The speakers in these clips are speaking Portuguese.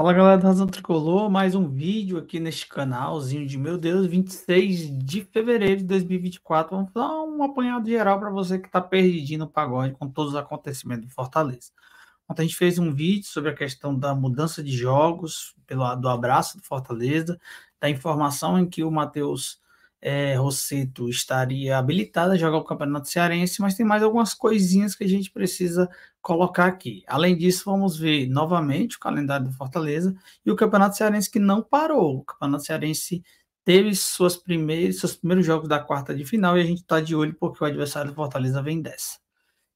Fala galera do Razão Tricolor, mais um vídeo aqui neste canalzinho de meu Deus, 26 de fevereiro de 2024. Vamos dar um apanhado geral para você que está perdidinho no pagode com todos os acontecimentos do Fortaleza. Ontem a gente fez um vídeo sobre a questão da mudança de jogos, pelo do abraço do Fortaleza, da informação em que o Matheus é, Rosseto estaria habilitado a jogar o Campeonato Cearense, mas tem mais algumas coisinhas que a gente precisa colocar aqui. Além disso, vamos ver novamente o calendário do Fortaleza e o Campeonato Cearense que não parou. O Campeonato Cearense teve suas primeiras, seus primeiros jogos da quarta de final e a gente está de olho porque o adversário do Fortaleza vem dessa.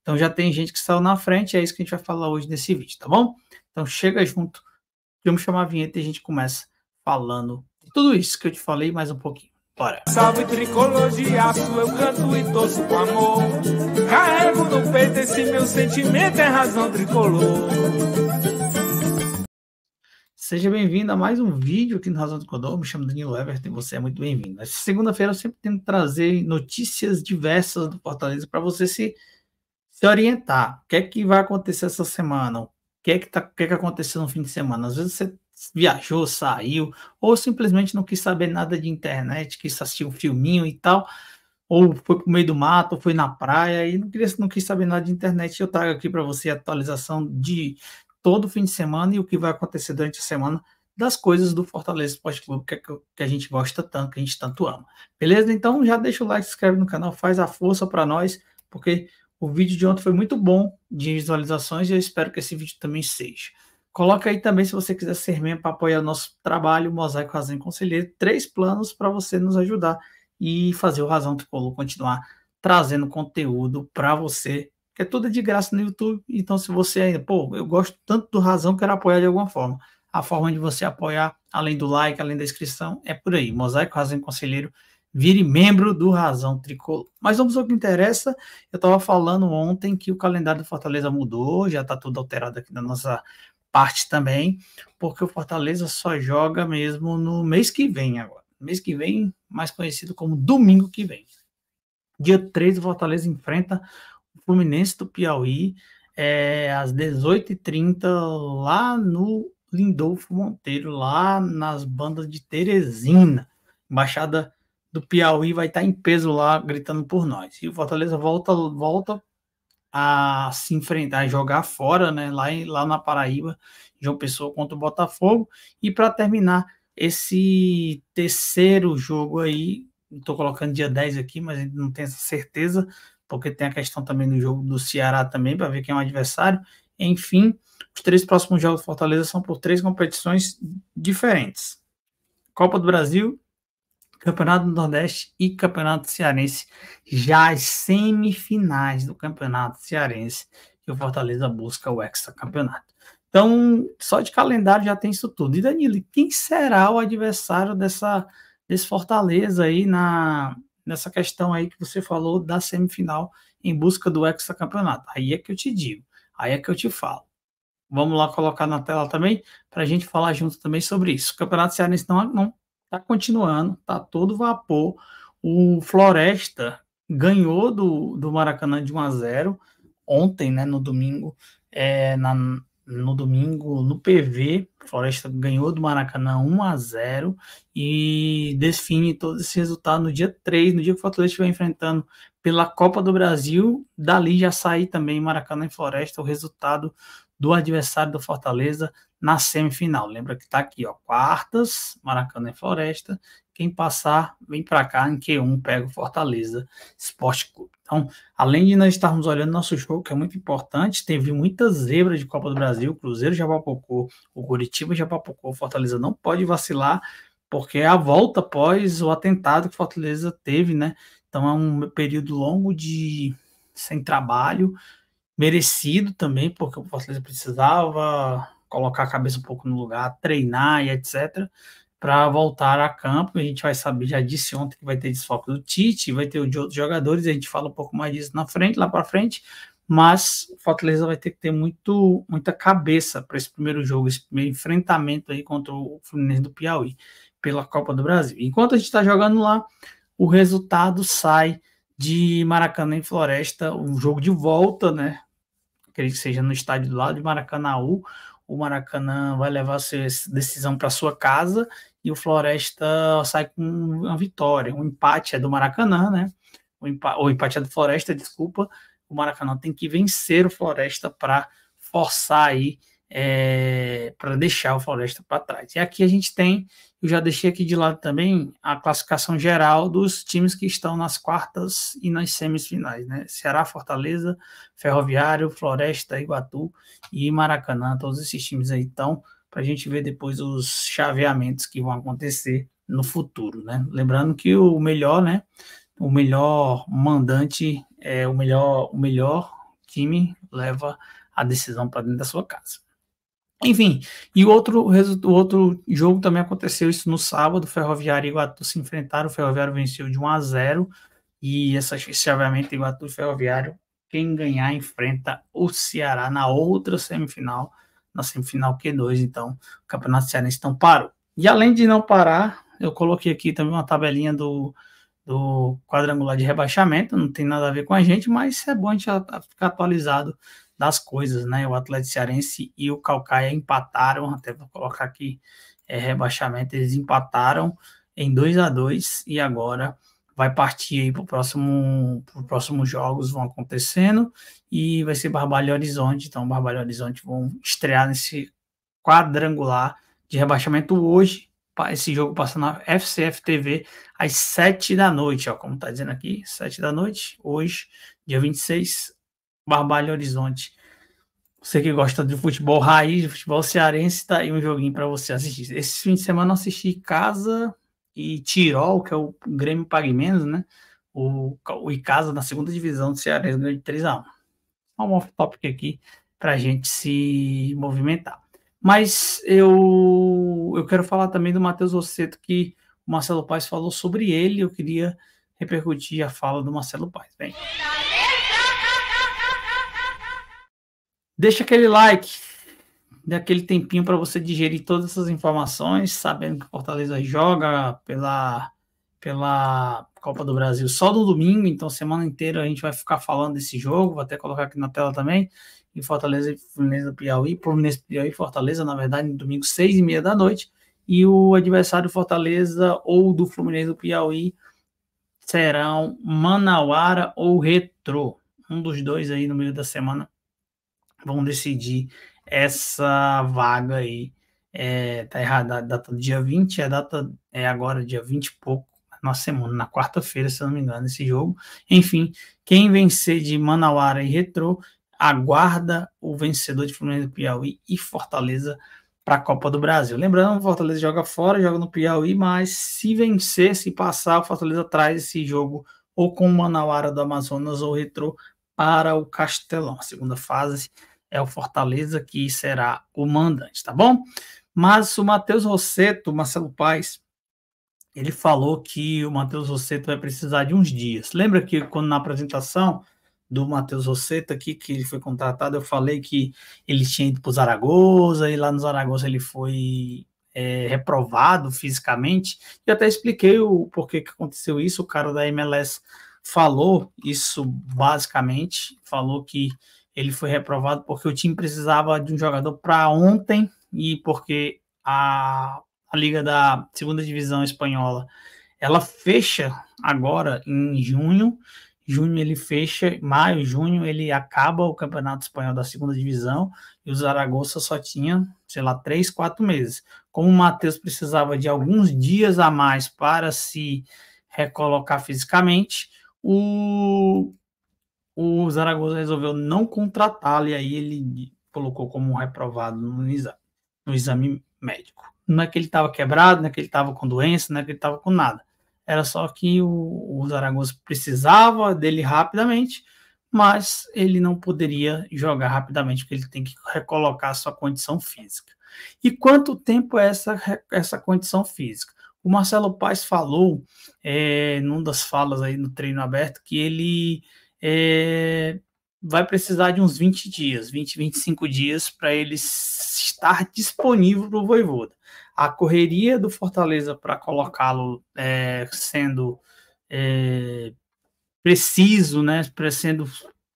Então já tem gente que saiu na frente, é isso que a gente vai falar hoje nesse vídeo, tá bom? Então chega junto, vamos chamar a vinheta e a gente começa falando de tudo isso que eu te falei mais um pouquinho. Bora. Salve aço, eu canto e torço com amor. Carrego no peito esse meu sentimento, é razão tricolor. Seja bem-vindo a mais um vídeo aqui no Razão Condor. Me chamo Danilo Everton e você é muito bem-vindo. Nessa segunda-feira eu sempre tento trazer notícias diversas do Fortaleza para você se, se orientar. O que é que vai acontecer essa semana? O que é que, tá, o que, é que aconteceu no fim de semana? Às vezes você viajou, saiu, ou simplesmente não quis saber nada de internet, quis assistir um filminho e tal, ou foi para o meio do mato, ou foi na praia e não, queria, não quis saber nada de internet. Eu trago aqui para você a atualização de todo fim de semana e o que vai acontecer durante a semana das coisas do Fortaleza Esporte Clube que, é que, a gente gosta tanto, que a gente tanto ama. Beleza? Então já deixa o like, se inscreve no canal, faz a força para nós, porque o vídeo de ontem foi muito bom de visualizações e eu espero que esse vídeo também seja. Coloca aí também, se você quiser ser membro para apoiar o nosso trabalho, o Mosaico Razão e Conselheiro, três planos para você nos ajudar e fazer o Razão Tricolor continuar trazendo conteúdo para você, que é tudo de graça no YouTube. Então, se você ainda, pô, eu gosto tanto do Razão, quero apoiar de alguma forma. A forma de você apoiar, além do like, além da inscrição, é por aí. Mosaico Razão e Conselheiro, vire membro do Razão Tricolor. Mas vamos ao que interessa. Eu estava falando ontem que o calendário do Fortaleza mudou, já está tudo alterado aqui na nossa parte também, porque o Fortaleza só joga mesmo no mês que vem agora. Mês que vem, mais conhecido como domingo que vem. Dia 3, o Fortaleza enfrenta o Fluminense do Piauí é, às 18h30 lá no Lindolfo Monteiro, lá nas bandas de Teresina. Embaixada do Piauí vai estar em peso lá, gritando por nós. E o Fortaleza volta, volta a se enfrentar, a jogar fora, né, lá, em, lá na Paraíba, João Pessoa contra o Botafogo. E para terminar esse terceiro jogo aí, estou colocando dia 10 aqui, mas ainda não tenho essa certeza, porque tem a questão também do jogo do Ceará também, para ver quem é o adversário. Enfim, os três próximos jogos do Fortaleza são por três competições diferentes. Copa do Brasil, Campeonato do Nordeste e Campeonato Cearense, já as semifinais do Campeonato Cearense, que o Fortaleza busca o hexacampeonato. Então, só de calendário já tem isso tudo. E Danilo, quem será o adversário dessa, desse Fortaleza aí na, nessa questão aí que você falou da semifinal em busca do hexacampeonato? Aí é que eu te digo, aí é que eu te falo. Vamos lá colocar na tela também, para a gente falar junto também sobre isso. O Campeonato Cearense não, não está continuando, está todo vapor. O Floresta ganhou do, do Maracanã de 1 a 0 ontem, né, no domingo, é, na, no domingo no PV, Floresta ganhou do Maracanã 1 a 0 e define todo esse resultado no dia 3, no dia que o Fortaleza estiver enfrentando pela Copa do Brasil, dali já sair também Maracanã e Floresta, o resultado do adversário do Fortaleza na semifinal. Lembra que está aqui, ó, quartas, Maracanã e Floresta. Quem passar, vem para cá em Q1, pega o Fortaleza Esporte Clube. Então, além de nós estarmos olhando nosso jogo, que é muito importante, teve muitas zebras de Copa do Brasil, o Cruzeiro já papocou, o Curitiba já papocou, o Fortaleza não pode vacilar, porque é a volta após o atentado que Fortaleza teve, né? Então é um período longo de sem trabalho, merecido também, porque o Fortaleza precisava colocar a cabeça um pouco no lugar, treinar e etc para voltar a campo. A gente vai saber, já disse ontem que vai ter desfoque do Tite, vai ter o de outros jogadores, a gente fala um pouco mais disso na frente, lá para frente, mas o Fortaleza vai ter que ter muito, muita cabeça para esse primeiro jogo, esse primeiro enfrentamento aí contra o Fluminense do Piauí pela Copa do Brasil. Enquanto a gente está jogando lá, o resultado sai de Maracanã em Floresta, um jogo de volta, né? acredito que seja no estádio do lado de Maracanã O Maracanã vai levar sua decisão para sua casa e o Floresta sai com uma vitória. Um empate é do Maracanã, né? O, empa o empate é do Floresta, desculpa. O Maracanã tem que vencer o Floresta para forçar aí, é, eh, para deixar o Floresta para trás. E aqui a gente tem eu já deixei aqui de lado também a classificação geral dos times que estão nas quartas e nas semifinais, né? Ceará, Fortaleza, Ferroviário, Floresta, Iguatu e Maracanã. Todos esses times aí estão para a gente ver depois os chaveamentos que vão acontecer no futuro, né? Lembrando que o melhor, né? O melhor mandante é o melhor, o melhor time leva a decisão para dentro da sua casa. Enfim, e o outro, o outro jogo também aconteceu isso no sábado, Ferroviário e Iguatu se enfrentaram, o Ferroviário venceu de 1 a 0 e essa obviamente Iguatu e Ferroviário, quem ganhar enfrenta o Ceará na outra semifinal, na semifinal Q2, então o Campeonato Cearense não parou. E além de não parar, eu coloquei aqui também uma tabelinha do, do quadrangular de rebaixamento, não tem nada a ver com a gente, mas é bom a gente ficar atualizado das coisas, né? O Atlético Cearense e o Calcaia empataram, até vou colocar aqui é, rebaixamento, eles empataram em 2 a 2 e agora vai partir aí para o próximo, os próximos jogos vão acontecendo e vai ser Barbalho Horizonte. Então, Barbalho Horizonte vão estrear nesse quadrangular de rebaixamento hoje. Esse jogo passa na FCF TV às 7 da noite, ó, como está dizendo aqui, 7 da noite, hoje, dia 26, Barbalho Horizonte. Você que gosta de futebol raiz, de futebol cearense, está aí um joguinho para você assistir. Esse fim de semana eu assisti Casa e Tirol, que é o Grêmio Pague Menos, né? O, o Icasa na segunda divisão do Cearense ganhou de 3x1. É um off-topic aqui para gente se movimentar. Mas eu, eu quero falar também do Matheus Rosseto, que o Marcelo Paes falou sobre ele. Eu queria repercutir a fala do Marcelo Paes. Vem. Deixa aquele like, dê aquele tempinho para você digerir todas essas informações, sabendo que o Fortaleza joga pela, pela Copa do Brasil só no domingo, então semana inteira a gente vai ficar falando desse jogo, vou até colocar aqui na tela também, em Fortaleza e Fluminense do Piauí, Fluminense do Piauí Fortaleza, na verdade, no domingo, seis e meia da noite, e o adversário Fortaleza ou do Fluminense do Piauí serão Manauara ou Retro, um dos dois aí no meio da semana vão decidir essa vaga aí. É, tá errada a data do dia 20, a data é agora, dia 20 e pouco, na semana, na quarta-feira, se eu não me engano, esse jogo. Enfim, quem vencer de Manauara e Retrô aguarda o vencedor de Fluminense do Piauí e Fortaleza para a Copa do Brasil. Lembrando, Fortaleza joga fora, joga no Piauí, mas se vencer, se passar, o Fortaleza traz esse jogo ou com o Manauara do Amazonas ou Retrô para o Castelão. A segunda fase é o Fortaleza que será o mandante, tá bom? Mas o Matheus Rosseto, Marcelo Paes, ele falou que o Matheus Rosseto vai precisar de uns dias. Lembra que quando na apresentação do Matheus Rosseto aqui, que ele foi contratado, eu falei que ele tinha ido para o Zaragoza, e lá no Zaragoza ele foi é, reprovado fisicamente. E até expliquei o porquê que aconteceu isso. O cara da MLS falou isso basicamente, falou que ele foi reprovado porque o time precisava de um jogador para ontem e porque a, a liga da segunda divisão espanhola ela fecha agora em junho. Junho ele fecha, maio, junho ele acaba o campeonato espanhol da segunda divisão e o Zaragoza só tinha, sei lá, três, quatro meses. Como o Matheus precisava de alguns dias a mais para se recolocar fisicamente, o o Zaragoza resolveu não contratá-lo e aí ele colocou como um reprovado no exame, no exame médico. Não é que ele estava quebrado, não é que ele estava com doença, não é que ele estava com nada. Era só que o, o Zaragoza precisava dele rapidamente, mas ele não poderia jogar rapidamente, porque ele tem que recolocar sua condição física. E quanto tempo é essa, essa condição física? O Marcelo Paes falou, é, num das falas aí no treino aberto, que ele é, vai precisar de uns 20 dias, 20, 25 dias para ele estar disponível para o Voivoda. A correria do Fortaleza para colocá-lo é, sendo é, preciso, né, sendo,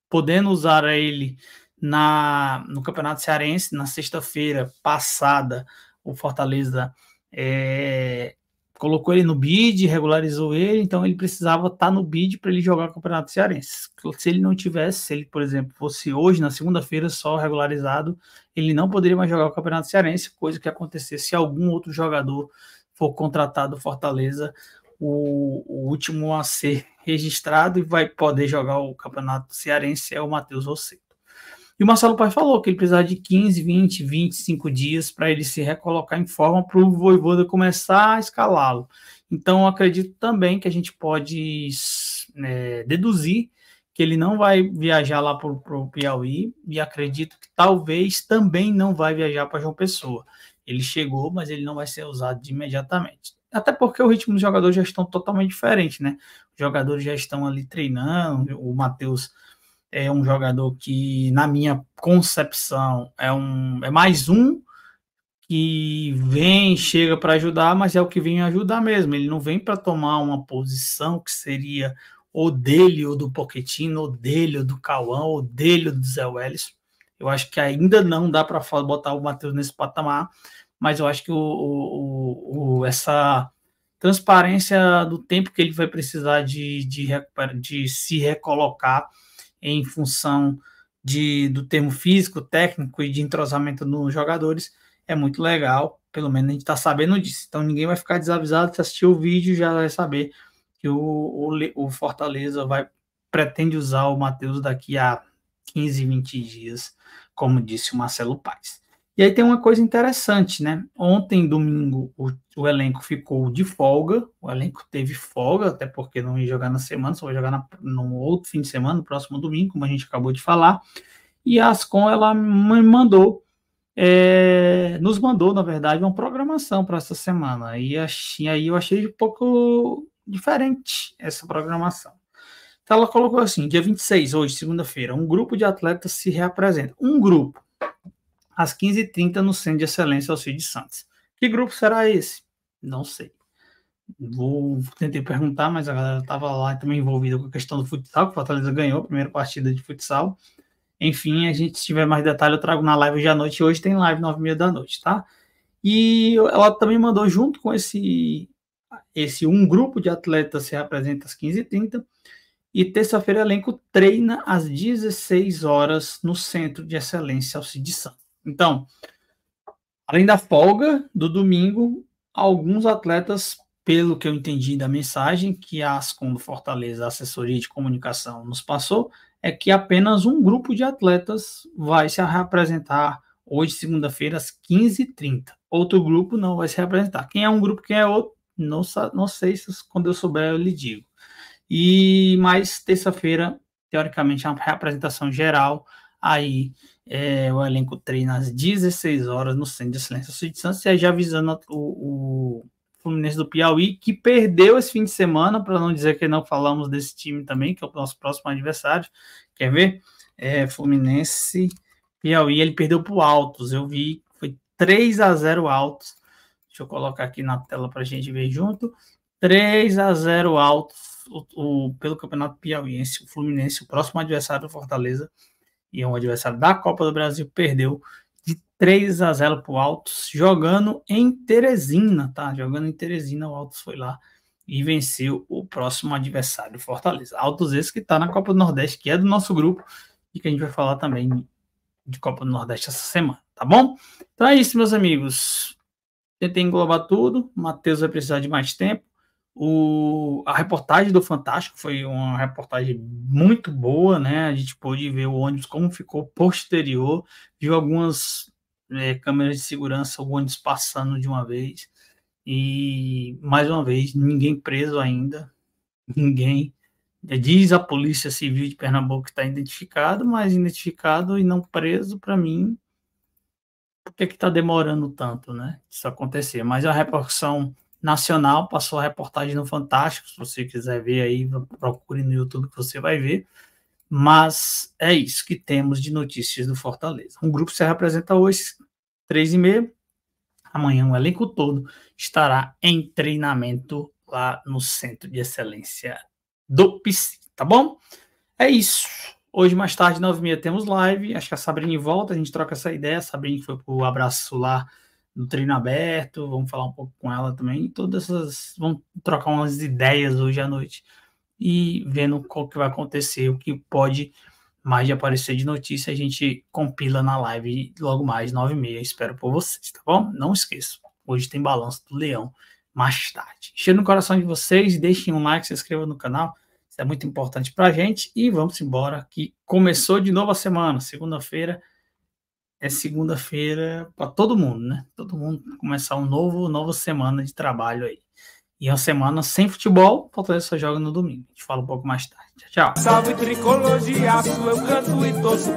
podendo usar ele na, no Campeonato Cearense, na sexta-feira passada, o Fortaleza é, colocou ele no bid, regularizou ele, então ele precisava estar tá no bid para ele jogar o Campeonato Cearense. Se ele não tivesse, se ele, por exemplo, fosse hoje, na segunda-feira, só regularizado, ele não poderia mais jogar o Campeonato Cearense, coisa que acontecesse se algum outro jogador for contratado do Fortaleza, o, o, último a ser registrado e vai poder jogar o Campeonato Cearense é o Matheus Rossi. E o Marcelo Pai falou que ele precisava de 15, 20, 25 dias para ele se recolocar em forma para o Voivoda começar a escalá-lo. Então, acredito também que a gente pode é, deduzir que ele não vai viajar lá para o Piauí e acredito que talvez também não vai viajar para João Pessoa. Ele chegou, mas ele não vai ser usado imediatamente. Até porque o ritmo dos jogadores já estão totalmente diferente, né? Os jogadores já estão ali treinando, o Matheus é um jogador que, na minha concepção, é, um, é mais um que vem, chega para ajudar, mas é o que vem ajudar mesmo. Ele não vem para tomar uma posição que seria o dele, ou do Poquetino, ou dele, ou do Cauã, ou dele, ou do Zé Welles. Eu acho que ainda não dá para botar o Matheus nesse patamar, mas eu acho que o, o, o, essa transparência do tempo que ele vai precisar de, de, de se recolocar em função de, do termo físico, técnico e de entrosamento nos jogadores, é muito legal. Pelo menos a gente está sabendo disso. Então ninguém vai ficar desavisado. Se assistir o vídeo, já vai saber que o, o, o Fortaleza vai pretende usar o Matheus daqui a 15, 20 dias, como disse o Marcelo Paes. E aí tem uma coisa interessante, né? Ontem, domingo, o, o, elenco ficou de folga, o elenco teve folga, até porque não ia jogar na semana, só vai jogar na, no outro fim de semana, no próximo domingo, como a gente acabou de falar. E a Ascom, ela me mandou, é, nos mandou, na verdade, uma programação para essa semana. E achei, aí eu achei um pouco diferente essa programação. Então ela colocou assim, dia 26, hoje, segunda-feira, um grupo de atletas se reapresenta. Um grupo às 15h30 no Centro de Excelência Alcides Santos. Que grupo será esse? Não sei. Vou tentei perguntar, mas a galera estava lá também envolvida com a questão do futsal, que o Fortaleza ganhou a primeira partida de futsal. Enfim, a gente se tiver mais detalhe, eu trago na live de à noite. Hoje tem live 9h30 da noite, tá? E ela também mandou junto com esse esse um grupo de atletas se apresenta às 15h30 e terça-feira elenco treina às 16 horas no Centro de Excelência Alcides Santos. Então, além da folga do domingo, alguns atletas, pelo que eu entendi da mensagem que a Ascom do Fortaleza, a assessoria de comunicação, nos passou, é que apenas um grupo de atletas vai se representar hoje, segunda-feira, às 15h30. Outro grupo não vai se representar. Quem é um grupo, quem é outro, não, não sei se quando eu souber eu lhe digo. E mais terça-feira, teoricamente, é uma representação geral aí é, o elenco treina às 16 horas no Centro de Excelência Sul de Santos, já avisando o, o, Fluminense do Piauí, que perdeu esse fim de semana, para não dizer que não falamos desse time também, que é o nosso próximo adversário. Quer ver? É, Fluminense Piauí, ele perdeu para o Altos, eu vi, foi 3 a 0 Altos. Deixa eu colocar aqui na tela para a gente ver junto. 3 a 0 Altos o, o, pelo Campeonato Piauiense, o Fluminense, o próximo adversário do Fortaleza e é um adversário da Copa do Brasil, perdeu de 3 a 0 para o Altos, jogando em Teresina, tá? Jogando em Teresina, o Altos foi lá e venceu o próximo adversário, Fortaleza. Altos esse que está na Copa do Nordeste, que é do nosso grupo, e que a gente vai falar também de Copa do Nordeste essa semana, tá bom? Então é isso, meus amigos. Tentei englobar tudo, Matheus vai precisar de mais tempo, o, a reportagem do Fantástico foi uma reportagem muito boa, né? A gente pôde ver o ônibus como ficou posterior, viu algumas é, câmeras de segurança, o ônibus passando de uma vez. E, mais uma vez, ninguém preso ainda, ninguém. É, diz a Polícia Civil de Pernambuco que está identificado, mas identificado e não preso, para mim, por que está demorando tanto, né? Isso acontecer. Mas a repercussão nacional, passou a reportagem no Fantástico, se você quiser ver aí, procure no YouTube que você vai ver. Mas é isso que temos de notícias do Fortaleza. Um grupo se representa hoje, três e meia. Amanhã o elenco todo estará em treinamento lá no Centro de Excelência do PC, tá bom? É isso. Hoje, mais tarde, nove e meia, temos live. Acho que a Sabrina volta, a gente troca essa ideia. A Sabrina foi pro abraço lá no treino aberto, vamos falar um pouco com ela também, todas essas, vamos trocar umas ideias hoje à noite e vendo qual que vai acontecer, o que pode mais de aparecer de notícia, a gente compila na live logo mais, nove e meia, espero por vocês, tá bom? Não esqueça, hoje tem balanço do Leão mais tarde. Cheio no coração de vocês, deixem um like, se inscrevam no canal, isso é muito importante pra gente, e vamos embora, que começou de novo a semana, segunda-feira, é segunda-feira para todo mundo, né? Todo mundo começar um novo, nova semana de trabalho aí. E é uma semana sem futebol, falta só joga no domingo. A gente fala um pouco mais tarde. Tchau, tchau. Salve tricologia, eu canto e